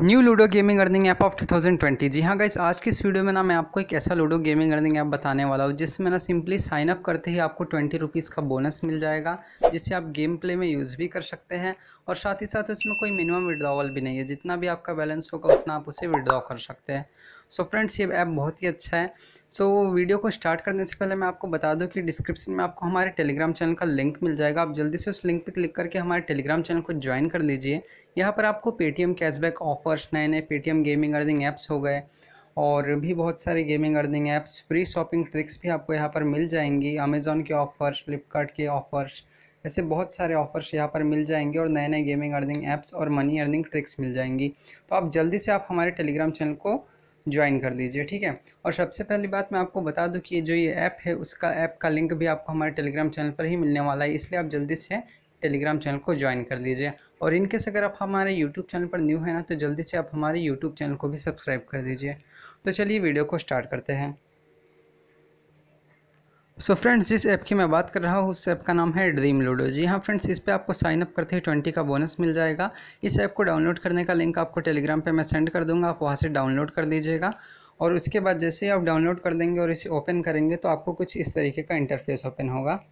new Ludo gaming earning app of 2020 जी हाँ guys आज की इस वीडियो में ना मैं आपको एक ऐसा लूडो गेमिंग अर्निंग ऐप बताने वाला हूँ जिसमें ना सिंपली साइन अप करते ही आपको ट्वेंटी रुपीज़ का बोनस मिल जाएगा जिसे आप गेम प्ले में यूज़ भी कर सकते हैं और साथ ही साथ उसमें कोई मिनिमम विड्रॉवल भी नहीं है जितना भी आपका बैलेंस होगा उतना आप उसे विड्रॉ कर सकते हैं सो so फ्रेंड्स ये ऐप बहुत ही अच्छा है सो so, वीडियो को स्टार्ट करने से पहले मैं आपको बता दूं कि डिस्क्रिप्शन में आपको हमारे टेलीग्राम चैनल का लिंक मिल जाएगा आप जल्दी से उस लिंक पर क्लिक करके हमारे टेलीग्राम चैनल को ज्वाइन कर लीजिए यहाँ पर आपको पेटीएम कैशबैक ऑफर्स नए नए पेटीएम गेमिंग अर्निंग ऐप्स हो गए और भी बहुत सारे gaming earning apps free shopping tricks भी आपको यहाँ पर मिल जाएंगी अमेज़ॉन के ऑफ़र्स फ्लिपकार्ट के ऑफ़र्स ऐसे बहुत सारे ऑफ़र्स यहाँ पर मिल जाएंगे और नए नए गेमिंग अर्निंग ऐप्स और मनी अर्निंग ट्रिक्स मिल जाएंगी तो आप जल्दी से आप हमारे टेलीग्राम चैनल को ज्वाइन कर लीजिए ठीक है और सबसे पहली बात मैं आपको बता दूं कि जो ये ऐप है उसका ऐप का लिंक भी आपको हमारे टेलीग्राम चैनल पर ही मिलने वाला है इसलिए आप जल्दी से टेलीग्राम चैनल को ज्वाइन कर लीजिए और इनकेस अगर आप हमारे यूट्यूब चैनल पर न्यू है ना तो जल्दी से आप हमारे यूट्यूब चैनल को भी सब्सक्राइब कर दीजिए तो चलिए वीडियो को स्टार्ट करते हैं सो so फ्रेंड्स जिस ऐप की मैं बात कर रहा हूँ उस ऐप का नाम है ड्रीम लूडो जी हाँ फ्रेंड्स इस पे आपको साइनअप करते ही ट्वेंटी का बोनस मिल जाएगा इस ऐप को डाउनलोड करने का लिंक आपको टेलीग्राम पे मैं सेंड कर दूँगा आप वहाँ से डाउनलोड कर लीजिएगा और उसके बाद जैसे ही आप डाउनलोड कर देंगे और इसे ओपन करेंगे तो आपको कुछ इस तरीके का इंटरफेस ओपन होगा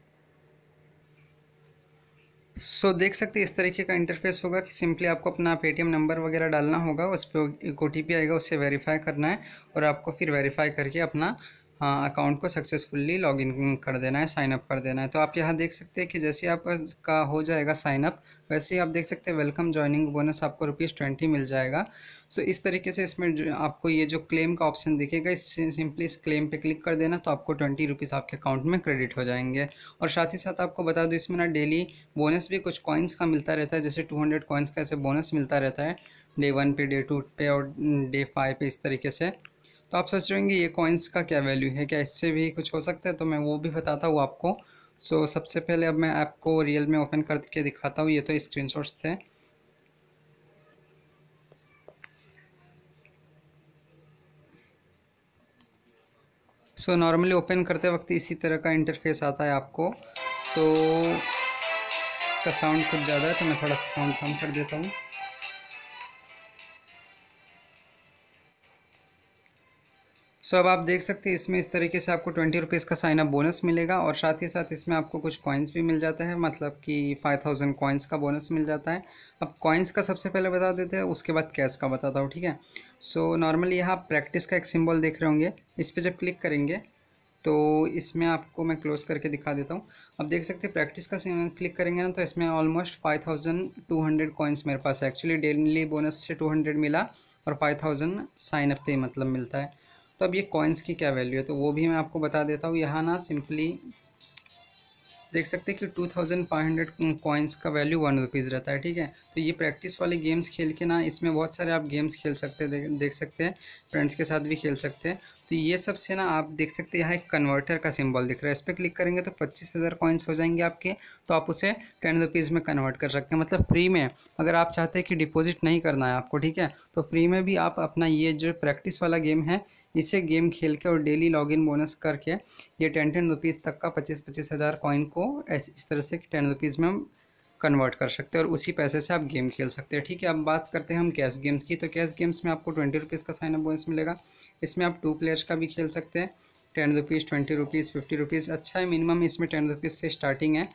सो so, देख सकते हैं इस तरीके का इंटरफेस होगा कि सिंपली आपको अपना पेटीएम नंबर वगैरह डालना होगा उस पर एक ओ आएगा उसे वेरीफाई करना है और आपको फिर वेरीफाई करके अपना अकाउंट हाँ, को सक्सेसफुली लॉगिन कर देना है साइनअप कर देना है तो आप यहाँ देख सकते हैं कि जैसे आपका हो जाएगा साइनअप वैसे ही आप देख सकते हैं वेलकम ज्वाइनिंग बोनस आपको रुपीज़ ट्वेंटी मिल जाएगा सो इस तरीके से इसमें आपको ये जो क्लेम का ऑप्शन दिखेगा इस सिंपली इस क्लेम पे क्लिक कर देना तो आपको ट्वेंटी रुपीज़ आपके अकाउंट में क्रेडिट हो जाएंगे और साथ ही साथ आपको बता दो इसमें ना डेली बोनस भी कुछ कॉइन्स का मिलता रहता है जैसे टू हंड्रेड कॉइन्स का ऐसे बोनस मिलता रहता है डे वन पे डे टू पे और डे फाइव पे इस तरीके से तो आप सोच रहे होंगे ये कॉइन्स का क्या वैल्यू है क्या इससे भी कुछ हो सकता है तो मैं वो भी बताता हूँ आपको सो so, सबसे पहले अब मैं ऐप को रियल में ओपन करके दिखाता हूँ ये तो स्क्रीन थे सो नॉर्मली ओपन करते वक्त इसी तरह का इंटरफेस आता है आपको तो इसका साउंड कुछ ज़्यादा है तो मैं थोड़ा सा साउंड कम कर देता हूँ सो अब आप देख सकते हैं इसमें इस तरीके से आपको ट्वेंटी रुपीज़ का साइन अप बोनस मिलेगा और साथ ही साथ इसमें आपको कुछ कॉइन्स भी मिल जाता है मतलब कि फाइव थाउजेंड कॉइन्स का बोनस मिल जाता है अब कॉइन्स का सबसे पहले बता देते हैं उसके बाद कैश का बताता हूँ ठीक है सो नॉर्मली यहाँ प्रैक्टिस का एक सिम्बल देख रहे होंगे इस पर जब क्लिक करेंगे तो इसमें आपको मैं क्लोज़ करके दिखा देता हूँ अब देख सकते हैं प्रैक्टिस का क्लिक करेंगे ना तो इसमें almost five thousand two hundred coins मेरे पास है एक्चुअली डेली बोनस से टू हंड्रेड मिला और फाइव थाउजेंड साइन अप पे मतलब मिलता है तो अब ये कॉइन्स की क्या वैल्यू है तो वो भी मैं आपको बता देता हूँ यहाँ ना सिंपली देख सकते हैं कि two thousand five hundred coins का वैल्यू वन रुपीज़ रहता है ठीक है तो ये प्रैक्टिस वाले गेम्स खेल के ना इसमें बहुत सारे आप गेम्स खेल सकते हैं दे, देख सकते हैं फ्रेंड्स के साथ भी खेल सकते हैं तो ये सब से ना आप देख सकते हैं यहाँ एक कन्वर्टर का सिंबल दिख रहा है इस पर क्लिक करेंगे तो पच्चीस हज़ार कॉइन्स हो जाएंगे आपके तो आप उसे टेन रुपीज़ में कन्वर्ट कर सकते हैं मतलब फ्री में अगर आप चाहते हैं कि डिपॉजिट नहीं करना है आपको ठीक है तो फ्री में भी आप अपना ये जो प्रैक्टिस वाला गेम है इसे गेम खेल के और डेली लॉगिन बोनस करके ये टेन टेन रुपीज़ तक का पच्चीस पच्चीस हज़ार कॉइन को इस तरह से टेन रुपीज़ में हम कन्वर्ट कर सकते हैं और उसी पैसे से आप गेम खेल सकते हैं ठीक है अब बात करते हैं हम कैश गेम्स की तो कैश गेम्स में आपको ट्वेंटी रुपीज़ का साइन बोनस मिलेगा इसमें आप टू प्लेयर्स का भी खेल सकते हैं ten rupees twenty rupees fifty rupees अच्छा है मिनिमम इसमें टेन रुपीज़ से स्टार्टिंग है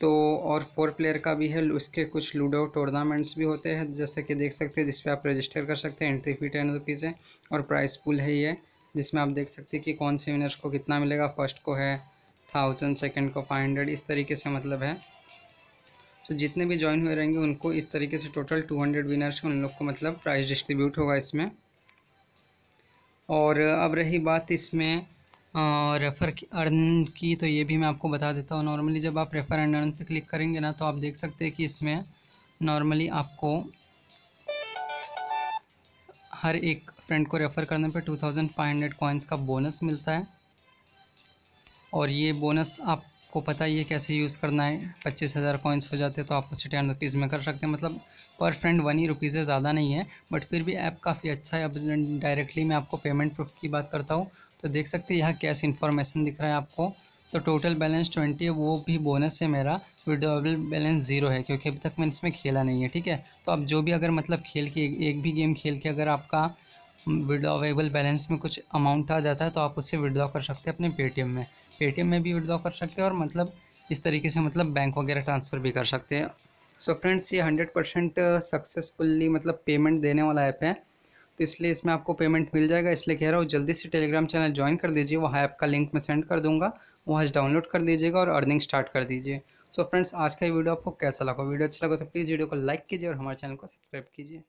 तो और फोर प्लेयर का भी है उसके कुछ लूडो टूर्नामेंट्स भी होते हैं जैसे कि देख सकते हैं जिस आप रजिस्टर कर सकते हैं एंट्री फी टेन रुपीज़ है और प्राइस पूल है ये जिसमें आप देख सकते हैं कि कौन से विनर्स को कितना मिलेगा फर्स्ट को है थाउजेंड सेकेंड को फाइव हंड्रेड इस तरीके से मतलब है तो जितने भी ज्वाइन हुए रहेंगे उनको इस तरीके से टोटल टू हंड्रेड विनर्स उन लोग को मतलब प्राइज़ डिस्ट्रीब्यूट होगा इसमें और अब रही बात इसमें रेफ़र अर्न की तो ये भी मैं आपको बता देता हूँ नॉर्मली जब आप रेफ़र एंड अर्न पे क्लिक करेंगे ना तो आप देख सकते हैं कि इसमें नॉर्मली आपको हर एक फ्रेंड को रेफ़र करने पे 2500 कॉइन्स का बोनस मिलता है और ये बोनस आपको पता ही है कैसे यूज़ करना है पच्चीस हज़ार कॉइन्स हो जाते हैं तो आप उसे टेन रुपीज़ में कर सकते हैं मतलब पर फ्रेंड वन ही रुपीज़ है ज़्यादा नहीं है बट फिर भी ऐप काफ़ी अच्छा है अब डायरेक्टली मैं आपको पेमेंट प्रूफ की बात करता हूँ तो देख सकते हैं यहाँ कैश इन्फॉर्मेशन दिख रहा है आपको तो टोटल बैलेंस ट्वेंटी है वो भी बोनस है मेरा विड्रॉबल बैलेंस ज़ीरो है क्योंकि अभी तक मैंने इसमें खेला नहीं है ठीक है तो आप जो भी अगर मतलब खेल के एक भी गेम खेल के अगर आपका विड्रॉवेबल बैलेंस में कुछ अमाउंट आ जाता है तो आप उससे विड्रॉ कर सकते हैं अपने पेटीएम में पेटीएम में भी विड्रॉ कर सकते हैं और मतलब इस तरीके से मतलब बैंक वगैरह ट्रांसफ़र भी कर सकते हैं सो फ्रेंड्स ये हंड्रेड परसेंट सक्सेसफुल्ली मतलब पेमेंट देने वाला ऐप है तो इसलिए इसमें आपको पेमेंट मिल जाएगा इसलिए कह रहा हूँ जल्दी से टेलीग्राम चैनल ज्वाइन कर दीजिए वहाँ ऐप का लिंक मैं सेंड कर दूँगा वहाँ डाउनलोड कर लीजिएगा और अर्निंग स्टार्ट कर दीजिए सो फ्रेंड्स आज का ये वीडियो आपको कैसा लगा वीडियो अच्छा लगा तो प्लीज़ वीडियो को लाइक कीजिए और हमारे चैनल को सब्सक्राइब कीजिए